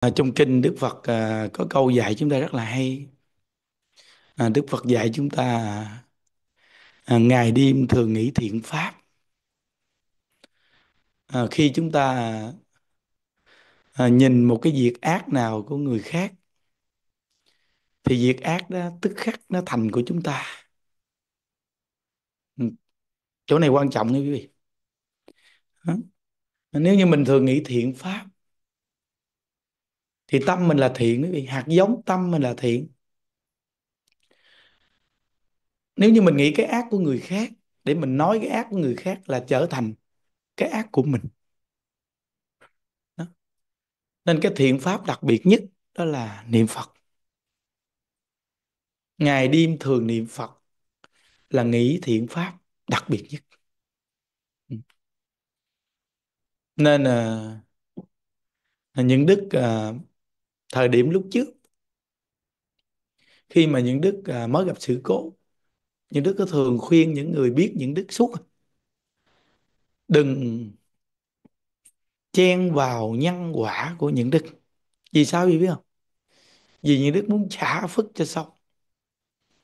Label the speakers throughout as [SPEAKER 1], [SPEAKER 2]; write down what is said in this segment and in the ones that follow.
[SPEAKER 1] À, trong kinh Đức Phật à, có câu dạy chúng ta rất là hay. À, Đức Phật dạy chúng ta ngày đêm thường nghĩ thiện pháp. khi chúng ta nhìn một cái việc ác nào của người khác thì việc ác đó tức khắc nó thành của chúng ta. Ừ, chỗ này quan trọng nha quý vị. nếu như mình thường nghĩ thiện pháp thì tâm mình là thiện quý vị hạt giống tâm mình là thiện nếu như mình nghĩ cái ác của người khác để mình nói cái ác của người khác là trở thành cái ác của mình đó. nên cái thiện pháp đặc biệt nhất đó là niệm phật ngày đêm thường niệm phật là nghĩ thiện pháp đặc biệt nhất ừ. nên à, những đức à, thời điểm lúc trước khi mà những đức à, mới gặp sự cố những đức có thường khuyên những người biết những đức suốt đừng chen vào nhân quả của những đức vì sao vậy biết không vì những đức muốn trả phức cho xong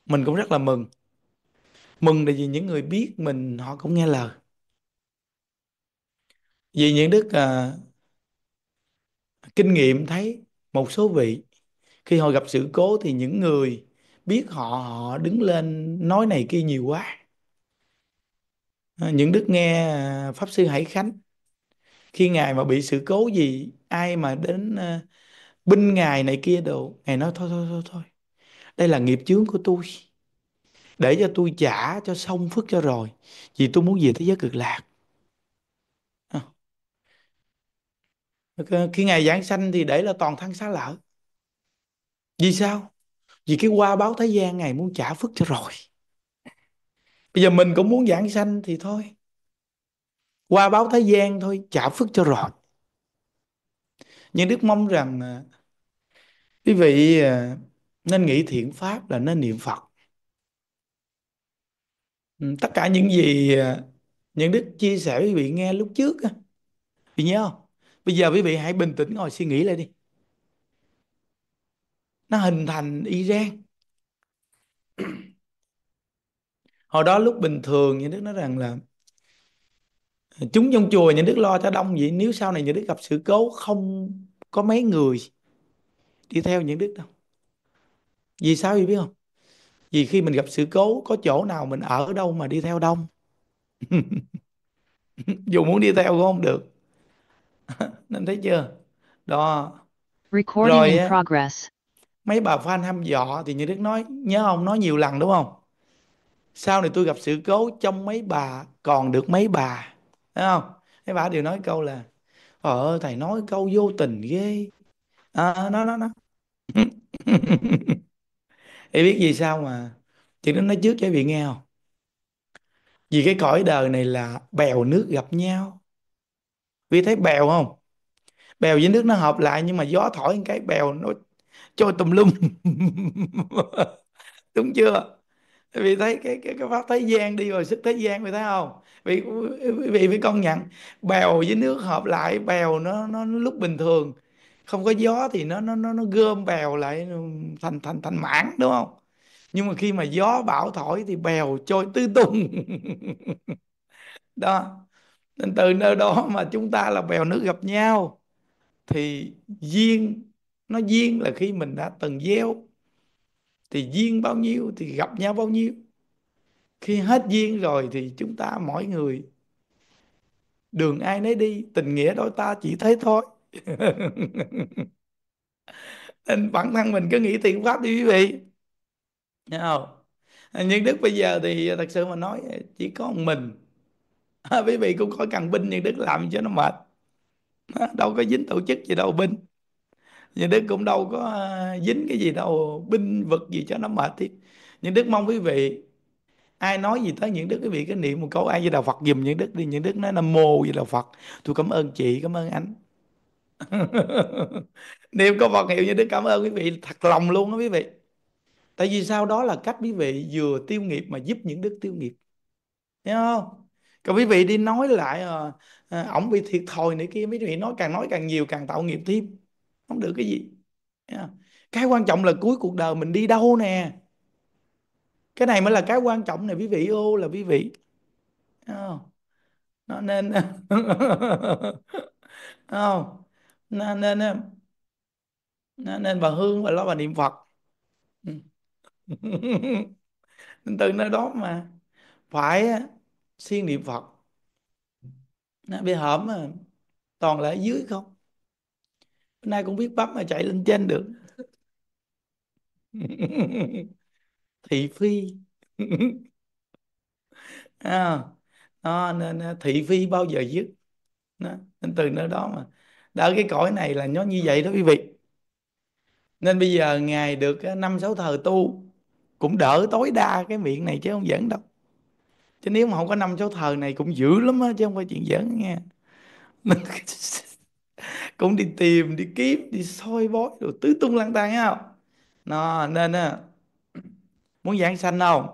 [SPEAKER 1] mình cũng rất là mừng mừng là vì những người biết mình họ cũng nghe lời vì những đức à, kinh nghiệm thấy một số vị khi họ gặp sự cố thì những người biết họ họ đứng lên nói này kia nhiều quá à, những đức nghe à, pháp sư hải khánh khi ngài mà bị sự cố gì ai mà đến à, binh ngài này kia đồ ngài nói thôi thôi thôi thôi đây là nghiệp chướng của tôi để cho tôi trả cho xong phước cho rồi vì tôi muốn về thế giới cực lạc Ờ, khi ngài giảng sanh thì để là toàn thân xá lợi vì sao vì cái qua báo thế gian ngài muốn trả phước cho rồi bây giờ mình cũng muốn giảng sanh thì thôi qua báo thế gian thôi trả phước cho rồi nhưng đức mong rằng ờ, quý vị ờ, nên nghĩ thiện pháp là nên niệm phật ừ, tất cả những gì những đức chia sẻ với quý vị nghe lúc trước quý vị nhớ không bây giờ quý vị hãy bình tĩnh ngồi suy nghĩ lại đi nó hình thành Iran hồi đó lúc bình thường nhà nước nói rằng là ờ, chúng trong chùa nhà nước lo cho đông vậy nếu sau này nhà nước gặp sự cố không có mấy người đi theo những đức đâu vì sao vậy biết không vì khi mình gặp sự cố có chỗ nào mình ở đâu mà đi theo đông dù muốn đi theo cũng không được nên thấy chưa đó Recording rồi in á, progress. mấy bà fan hăm dọ thì như Đức nói nhớ không nói nhiều lần đúng không sau này tôi gặp sự cố trong mấy bà còn được mấy bà thấy không mấy bà đều nói câu là ờ thầy nói câu vô tình ghê à, nó nó nó thì biết gì sao mà chị nó nói trước cho vị nghe không vì cái cõi đời này là bèo nước gặp nhau vì thấy bèo không bèo với nước nó hợp lại nhưng mà gió thổi cái bèo nó trôi tùm lum đúng chưa vì thấy cái cái, cái pháp thế gian đi rồi sức thế gian vì thấy không vì vì phải công nhận bèo với nước hợp lại bèo nó nó, nó lúc bình thường không có gió thì nó nó nó nó gom bèo lại ừ, thành thành thành mảng đúng không nhưng mà khi mà gió bão thổi thì bèo trôi tứ tung đó nên từ nơi đó mà chúng ta là bèo nước gặp nhau thì duyên nó duyên là khi mình đã từng gieo thì duyên bao nhiêu thì gặp nhau bao nhiêu khi hết duyên rồi thì chúng ta mỗi người đường ai nấy đi tình nghĩa đôi ta chỉ thế thôi nên bản thân mình cứ nghĩ thiện pháp đi quý vị Nghe không? nhưng đức bây giờ thì thật sự mà nói chỉ có một mình à, quý vị cũng có cần binh nhưng đức làm cho nó mệt đâu có dính tổ chức gì đâu binh nhưng đức cũng đâu có à, dính cái gì đâu binh vực gì cho nó mệt thì nhưng đức mong quý vị ai nói gì tới những đức quý vị cái niệm một câu ai với đạo phật dùm những đức đi những đức nói nam mô với đạo phật tôi cảm ơn chị cảm ơn anh niệm có phật hiệu như đức cảm ơn quý vị thật lòng luôn đó quý vị tại vì sao đó là cách quý vị vừa tiêu nghiệp mà giúp những đức tiêu nghiệp thấy không còn quý vị đi nói lại à, à, ổng bị thiệt thòi nữa kia mấy vị nói càng nói càng nhiều càng tạo nghiệp thêm không được cái gì yeah. cái quan trọng là cuối cuộc đời mình đi đâu nè cái này mới là cái quan trọng này quý vị ô là quý vị oh. nó nên oh. nó nên ờ, nó nên bà hương bà lo bà niệm phật ừ. từ nơi đó mà phải siêng niệm phật bị hởm mà toàn là ở dưới không bữa nay cũng biết bấm mà chạy lên trên được thị phi à, nó, nên thị phi bao giờ dứt nó, nên từ nơi đó mà đã cái cõi này là nó như vậy đó quý vị nên bây giờ ngài được à, năm sáu thờ tu cũng đỡ tối đa cái miệng này chứ không dẫn đâu chứ nếu mà không có năm số thờ này cũng dữ lắm á chứ không phải chuyện giỡn nghe cũng đi tìm đi kiếm đi soi bói rồi tứ tung lang tang không nó nên á muốn giảng sanh không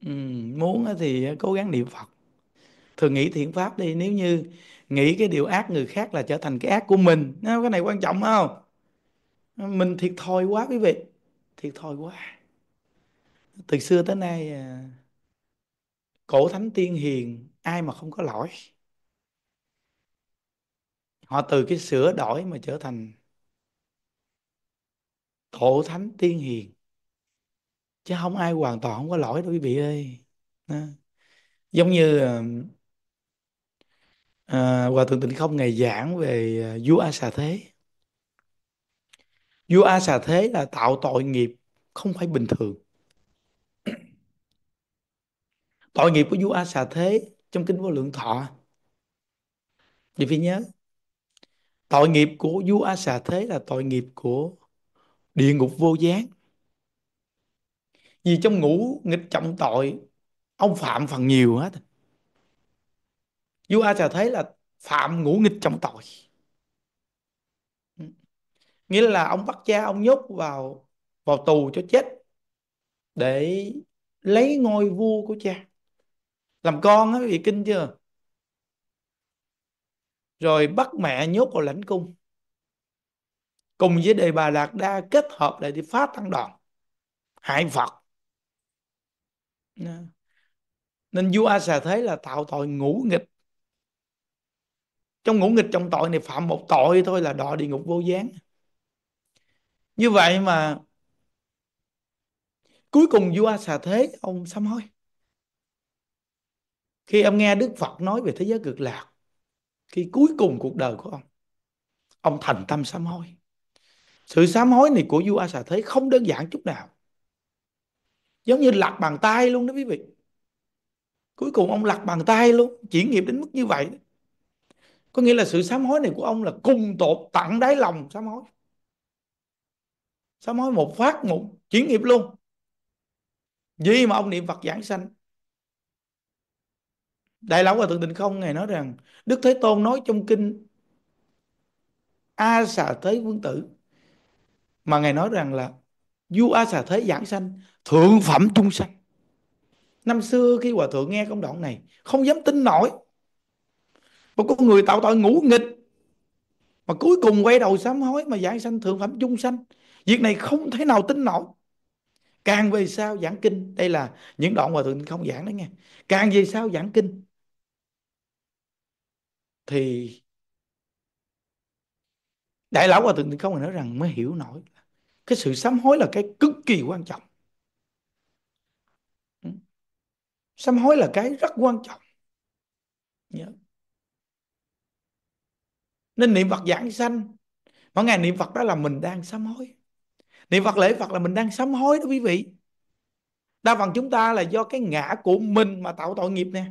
[SPEAKER 1] ừ, muốn thì cố gắng niệm phật thường nghĩ thiện pháp đi nếu như nghĩ cái điều ác người khác là trở thành cái ác của mình cái này quan trọng không mình thiệt thòi quá quý vị thiệt thòi quá từ xưa tới nay à, cổ thánh tiên hiền ai mà không có lỗi họ từ cái sửa đổi mà trở thành cổ thánh tiên hiền chứ không ai hoàn toàn không có lỗi đâu quý vị ơi đó. giống như à, hòa thượng tịnh không ngày giảng về ờ, vua a xà thế vua a xà thế là tạo tội nghiệp không phải bình thường tội nghiệp của vua a xà thế trong kinh vô lượng thọ vì phải nhớ tội nghiệp của vua a xà thế là tội nghiệp của địa ngục vô gián vì trong ngũ nghịch trọng tội ông phạm phần nhiều hết vua a xà thế là phạm ngũ nghịch trọng tội nghĩa là ông bắt cha ông nhốt vào vào tù cho chết để lấy ngôi vua của cha làm con á bị kinh chưa rồi bắt mẹ nhốt vào lãnh cung cùng với đề bà lạc đa kết hợp lại đi phá tăng đoàn hại phật nên vua a xà thế là tạo tội ngũ nghịch trong ngũ nghịch trong tội này phạm một tội thôi là đọa địa ngục vô gián như vậy mà cuối cùng vua a xà thế ông sám hối khi ông nghe đức phật nói về thế giới cực lạc khi cuối cùng cuộc đời của ông ông thành tâm sám hối sự sám hối này của vua a xà thế không đơn giản chút nào giống như lặt bàn tay luôn đó quý vị cuối cùng ông lặt bàn tay luôn chuyển nghiệp đến mức như vậy có nghĩa là sự sám hối này của ông là cùng tột tận đáy lòng sám hối sám hối một phát một chuyển nghiệp luôn vì mà ông niệm phật giảng sanh Đại Lão Hòa Thượng Tịnh Không Ngài nói rằng Đức Thế Tôn nói trong kinh A xà thế vương tử Mà Ngài nói rằng là Du A xà thế giảng sanh Thượng phẩm trung sanh Năm xưa khi Hòa Thượng nghe công đoạn này Không dám tin nổi Một con người tạo tội ngủ nghịch Mà cuối cùng quay đầu sám hối Mà giảng sanh thượng phẩm chung sanh Việc này không thể nào tin nổi Càng về sau giảng kinh Đây là những đoạn Hòa Thượng không giảng đấy nghe Càng về sau giảng kinh thì đại lão hòa thượng tịnh không nói rằng mới hiểu nổi cái sự sám hối là cái cực kỳ quan trọng ừ. sám hối là cái rất quan trọng Nhớ. Dạ. nên niệm phật giảng sanh mỗi ngày niệm phật đó là mình đang sám hối niệm phật lễ phật là mình đang sám hối đó quý vị đa phần chúng ta là do cái ngã của mình mà tạo tội nghiệp nè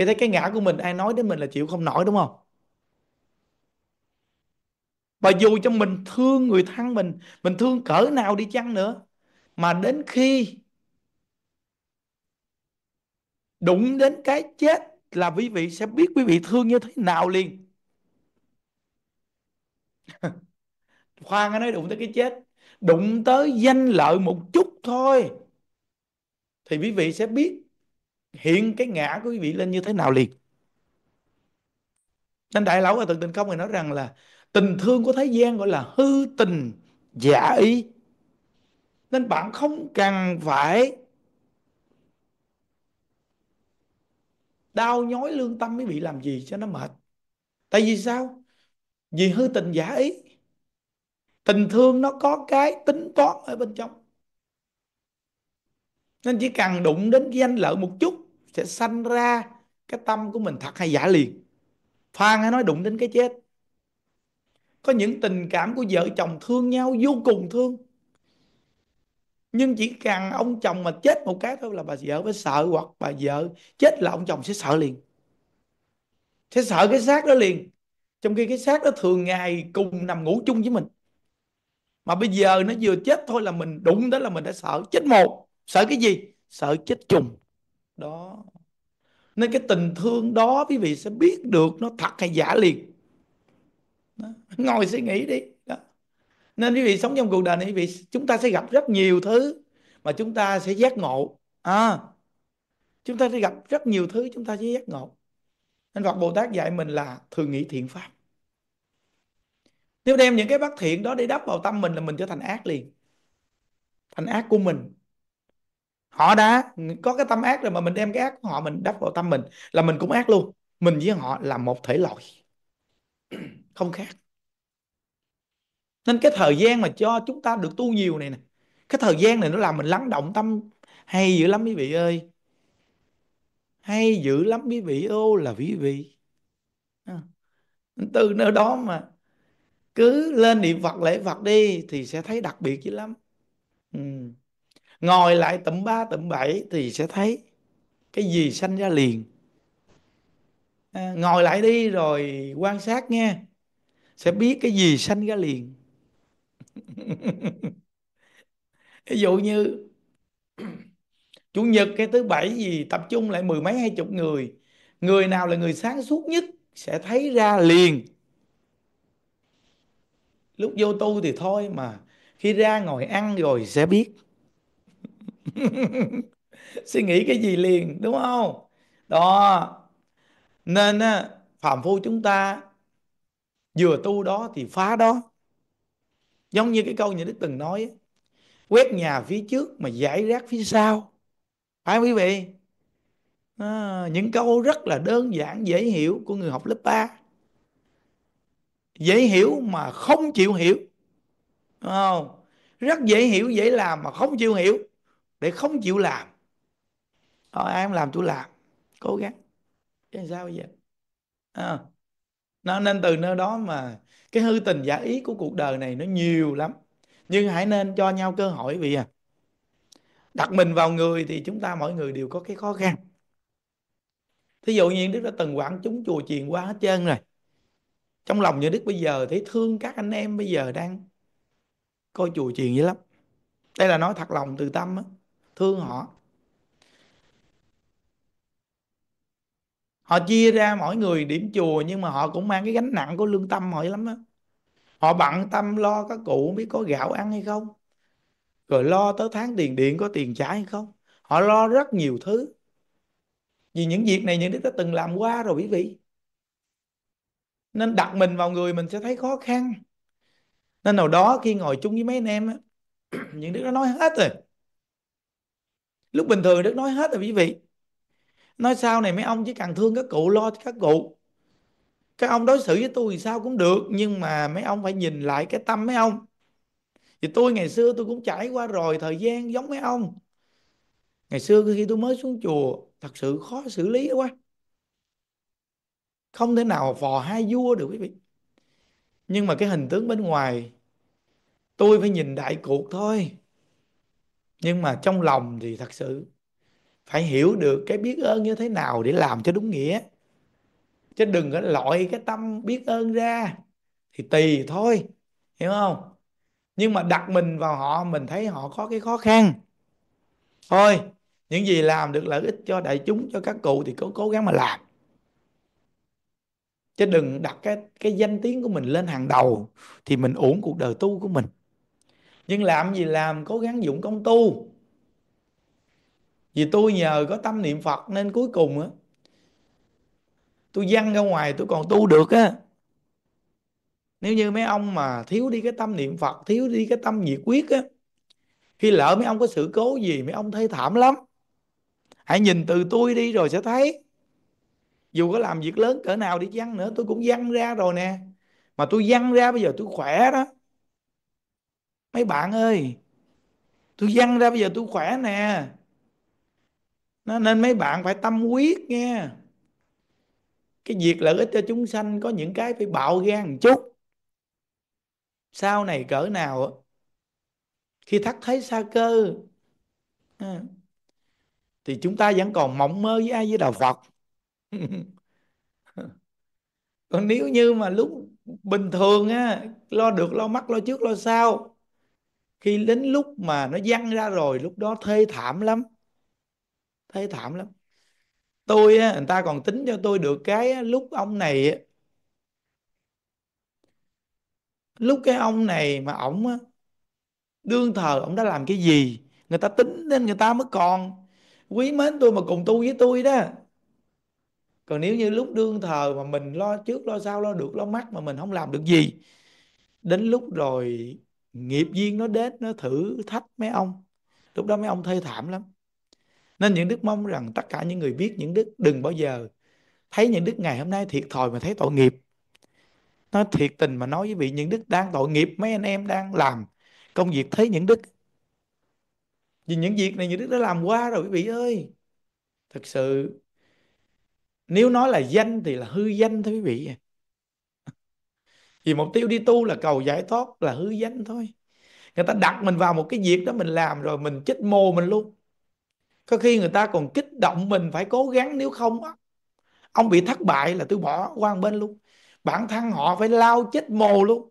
[SPEAKER 1] vì thấy cái ngã của mình ai nói đến mình là chịu không nổi đúng không và dù cho mình thương người thân mình mình thương cỡ nào đi chăng nữa mà đến khi đụng đến cái chết là quý vị sẽ biết quý vị thương như thế nào liền khoan nói đụng tới cái chết đụng tới danh lợi một chút thôi thì quý vị sẽ biết hiện cái ngã của quý vị lên như thế nào liền nên đại lão ở tận tình công này nói rằng là tình thương của thế gian gọi là hư tình giả ý nên bạn không cần phải đau nhói lương tâm mới bị làm gì cho nó mệt tại vì sao vì hư tình giả ý tình thương nó có cái tính toán ở bên trong nên chỉ cần đụng đến cái danh lợi một chút sẽ sanh ra cái tâm của mình thật hay giả liền phan hay nói đụng đến cái chết có những tình cảm của vợ chồng thương nhau vô cùng thương nhưng chỉ cần ông chồng mà chết một cái thôi là bà vợ phải sợ hoặc bà vợ chết là ông chồng sẽ sợ liền sẽ sợ cái xác đó liền trong khi cái xác đó thường ngày cùng nằm ngủ chung với mình mà bây giờ nó vừa chết thôi là mình đụng đó là mình đã sợ chết một sợ cái gì sợ chết trùng đó nên cái tình thương đó quý vị sẽ biết được nó thật hay giả liền đó. ngồi suy nghĩ đi đó. nên quý vị sống trong cuộc đời này quý vị chúng ta sẽ gặp rất nhiều thứ mà chúng ta sẽ giác ngộ à, chúng ta sẽ gặp rất nhiều thứ chúng ta sẽ giác ngộ nên Phật Bồ Tát dạy mình là thường nghĩ thiện pháp nếu đem những cái bất thiện đó để đắp vào tâm mình là mình trở thành ác liền thành ác của mình họ đã có cái tâm ác rồi mà mình đem cái ác của họ mình đắp vào tâm mình là mình cũng ác luôn mình với họ là một thể loại không khác nên cái thời gian mà cho chúng ta được tu nhiều này nè cái thời gian này nó làm mình lắng động tâm hay dữ lắm quý vị ơi hay dữ lắm quý vị ô là quý vị từ nơi đó mà cứ lên niệm Phật lễ Phật đi thì sẽ thấy đặc biệt dữ lắm ừ ngồi lại tầm ba tầm bảy thì sẽ thấy cái gì sanh ra liền à, ngồi lại đi rồi quan sát nghe sẽ biết cái gì sanh ra liền ví dụ như chủ nhật cái thứ bảy gì tập trung lại mười mấy hai chục người người nào là người sáng suốt nhất sẽ thấy ra liền lúc vô tu thì thôi mà khi ra ngồi ăn rồi sẽ biết suy nghĩ cái gì liền đúng không đó nên á phạm phu chúng ta vừa tu đó thì phá đó giống như cái câu nhà đức từng nói quét nhà phía trước mà giải rác phía sau phải không quý vị à, những câu rất là đơn giản dễ hiểu của người học lớp 3 dễ hiểu mà không chịu hiểu đúng không rất dễ hiểu dễ làm mà không chịu hiểu để không chịu làm Thôi ai không làm tôi làm cố gắng chứ sao bây giờ à. nó nên từ nơi đó mà cái hư tình giả ý của cuộc đời này nó nhiều lắm nhưng hãy nên cho nhau cơ hội vì à đặt mình vào người thì chúng ta mỗi người đều có cái khó khăn thí dụ như đức đã từng quảng chúng chùa chiền qua hết trơn rồi trong lòng như đức bây giờ thấy thương các anh em bây giờ đang coi chùa chiền dữ lắm đây là nói thật lòng từ tâm á thương họ họ chia ra mỗi người điểm chùa nhưng mà họ cũng mang cái gánh nặng của lương tâm họ lắm á họ bận tâm lo các cụ không biết có gạo ăn hay không rồi lo tới tháng tiền điện có tiền trả hay không họ lo rất nhiều thứ vì những việc này những đứa đã từng làm qua rồi quý vị nên đặt mình vào người mình sẽ thấy khó khăn nên nào đó khi ngồi chung với mấy anh em á những đứa nó nói hết rồi lúc bình thường đức nói hết rồi quý vị nói sau này mấy ông chỉ cần thương các cụ lo cho các cụ các ông đối xử với tôi thì sao cũng được nhưng mà mấy ông phải nhìn lại cái tâm mấy ông thì tôi ngày xưa tôi cũng trải qua rồi thời gian giống mấy ông ngày xưa khi tôi mới xuống chùa thật sự khó xử lý quá không thể nào phò hai vua được quý vị nhưng mà cái hình tướng bên ngoài tôi phải nhìn đại cuộc thôi nhưng mà trong lòng thì thật sự phải hiểu được cái biết ơn như thế nào để làm cho đúng nghĩa chứ đừng có loại cái tâm biết ơn ra thì tùy thôi hiểu không nhưng mà đặt mình vào họ mình thấy họ có cái khó khăn thôi những gì làm được lợi ích cho đại chúng cho các cụ thì cố cố gắng mà làm chứ đừng đặt cái cái danh tiếng của mình lên hàng đầu thì mình uổng cuộc đời tu của mình nhưng làm gì làm cố gắng dụng công tu vì tôi nhờ có tâm niệm phật nên cuối cùng á tôi văng ra ngoài tôi còn tu được á nếu như mấy ông mà thiếu đi cái tâm niệm phật thiếu đi cái tâm nhiệt quyết á khi lỡ mấy ông có sự cố gì mấy ông thấy thảm lắm hãy nhìn từ tôi đi rồi sẽ thấy dù có làm việc lớn cỡ nào đi văng nữa tôi cũng văng ra rồi nè mà tôi văng ra bây giờ tôi khỏe đó mấy bạn ơi tôi văng ra bây giờ tôi khỏe nè nên mấy bạn phải tâm quyết nghe cái việc lợi ích cho chúng sanh có những cái phải bạo gan một chút sau này cỡ nào khi thắt thấy xa cơ thì chúng ta vẫn còn mộng mơ với ai với đạo phật còn nếu như mà lúc bình thường á lo được lo mắc lo trước lo sau khi đến lúc mà nó văng ra rồi lúc đó thê thảm lắm thê thảm lắm tôi á, người ta còn tính cho tôi được cái lúc ông này lúc cái ông này mà ổng đương thờ ổng đã làm cái gì người ta tính nên người ta mới còn quý mến tôi mà cùng tu với tôi đó còn nếu như lúc đương thờ mà mình lo trước lo sau lo được lo mắc mà mình không làm được gì đến lúc rồi nghiệp duyên nó đến nó thử thách mấy ông lúc đó mấy ông thê thảm lắm nên những đức mong rằng tất cả những người biết những đức đừng bao giờ thấy những đức ngày hôm nay thiệt thòi mà thấy tội nghiệp nó thiệt tình mà nói với vị những đức đang tội nghiệp mấy anh em đang làm công việc thấy những đức vì những việc này những đức đã làm qua rồi quý vị ơi thật sự nếu nói là danh thì là hư danh thôi quý vị vì mục tiêu đi tu là cầu giải thoát là hư danh thôi người ta đặt mình vào một cái việc đó mình làm rồi mình chết mồ mình luôn có khi người ta còn kích động mình phải cố gắng nếu không ông bị thất bại là tôi bỏ qua một bên luôn bản thân họ phải lao chết mồ luôn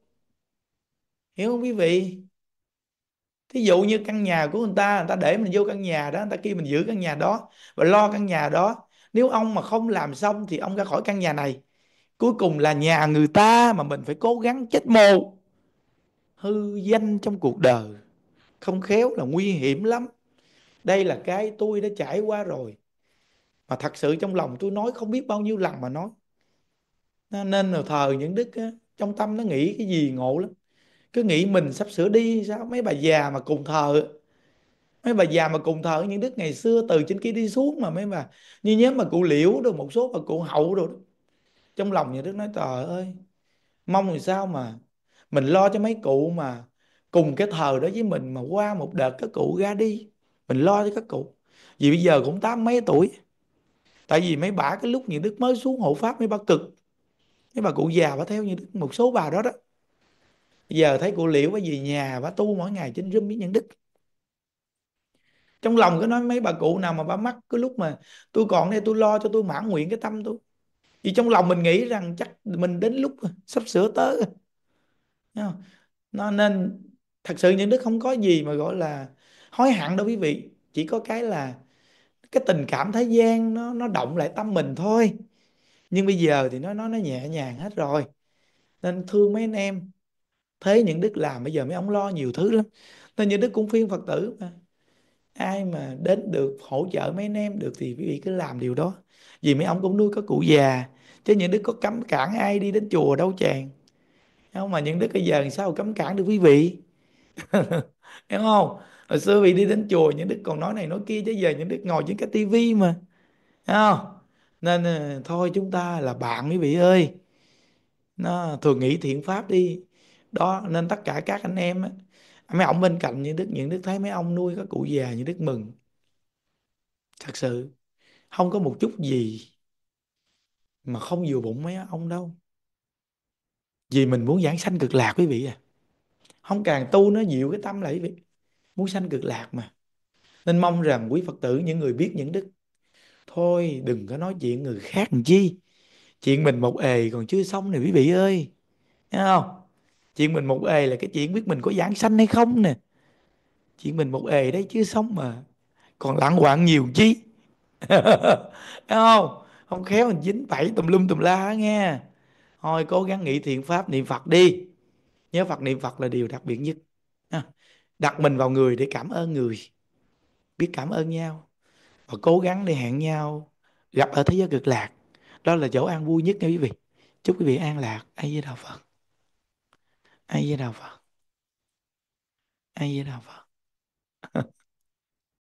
[SPEAKER 1] hiểu không quý vị thí dụ như căn nhà của người ta người ta để mình vô căn nhà đó người ta kêu mình giữ căn nhà đó và lo căn nhà đó nếu ông mà không làm xong thì ông ra khỏi căn nhà này cuối cùng là nhà người ta mà mình phải cố gắng chết mồ hư danh trong cuộc đời không khéo là nguy hiểm lắm đây là cái tôi đã trải qua rồi mà thật sự trong lòng tôi nói không biết bao nhiêu lần mà nói nên là thờ những đức á, trong tâm nó nghĩ cái gì ngộ lắm cứ nghĩ mình sắp sửa đi sao mấy bà già mà cùng thờ mấy bà già mà cùng thờ những đức ngày xưa từ trên kia đi xuống mà mấy bà như nhớ mà cụ liễu rồi một số bà cụ hậu rồi trong lòng như Đức nói trời ơi mong thì sao mà mình lo cho mấy cụ mà cùng cái thời đó với mình mà qua một đợt các cụ ra đi mình lo cho các cụ vì bây giờ cũng tám mấy tuổi tại vì mấy bà cái lúc như đức mới xuống hộ pháp mấy bà cực mấy bà cụ già bà theo như đức một số bà đó đó giờ thấy cụ liễu bà về nhà bà tu mỗi ngày trên râm với nhân đức trong lòng cứ nói mấy bà cụ nào mà bà mắc cái lúc mà tôi còn đây tôi lo cho tôi mãn nguyện cái tâm tôi vì trong lòng mình nghĩ rằng chắc mình đến lúc sắp sửa tới nó nên thật sự những đức không có gì mà gọi là hối hận đâu quý vị chỉ có cái là cái tình cảm thế gian nó nó động lại tâm mình thôi nhưng bây giờ thì nó nó nó nhẹ nhàng hết rồi nên thương mấy anh em thế những đức làm bây giờ mấy ông lo nhiều thứ lắm nên những đức cũng phiên phật tử mà ai mà đến được hỗ trợ mấy anh em được thì quý vị cứ làm điều đó vì mấy ông cũng nuôi có cụ già chứ những đức có cấm cản ai đi đến chùa đâu chàng không mà những đức bây giờ sao cấm cản được quý vị hiểu không hồi xưa vị đi đến chùa những đức còn nói này nói kia chứ giờ những đức ngồi trên cái tivi mà hiểu không nên ờ, thôi chúng ta là bạn quý vị ơi nó thường nghĩ thiện pháp đi đó nên tất cả các anh em ấy, mấy ông bên cạnh những đức những đức thấy mấy ông nuôi có cụ già những đức mừng thật sự không có một chút gì mà không vừa bụng mấy ông đâu vì mình muốn giảng sanh cực lạc quý vị à không càng tu nó dịu cái tâm lại quý vị muốn sanh cực lạc mà nên mong rằng quý phật tử những người biết những đức thôi đừng có nói chuyện người khác làm chi chuyện mình một ề còn chưa xong nè quý vị ơi Thấy không chuyện mình một ề là cái chuyện biết mình có giảng sanh hay không nè chuyện mình một ề đấy chưa xong mà còn lãng quạng nhiều chi Thấy không không khéo mình dính bẫy tùm lum tùm la nghe thôi cố gắng nghĩ thiện pháp niệm phật đi nhớ phật niệm phật là điều đặc biệt nhất à, đặt mình vào người để cảm ơn người biết cảm ơn nhau và cố gắng để hẹn nhau gặp ở thế giới cực lạc đó là chỗ an vui nhất nha quý vị chúc quý vị an lạc a di đà phật a di đà phật a di đà phật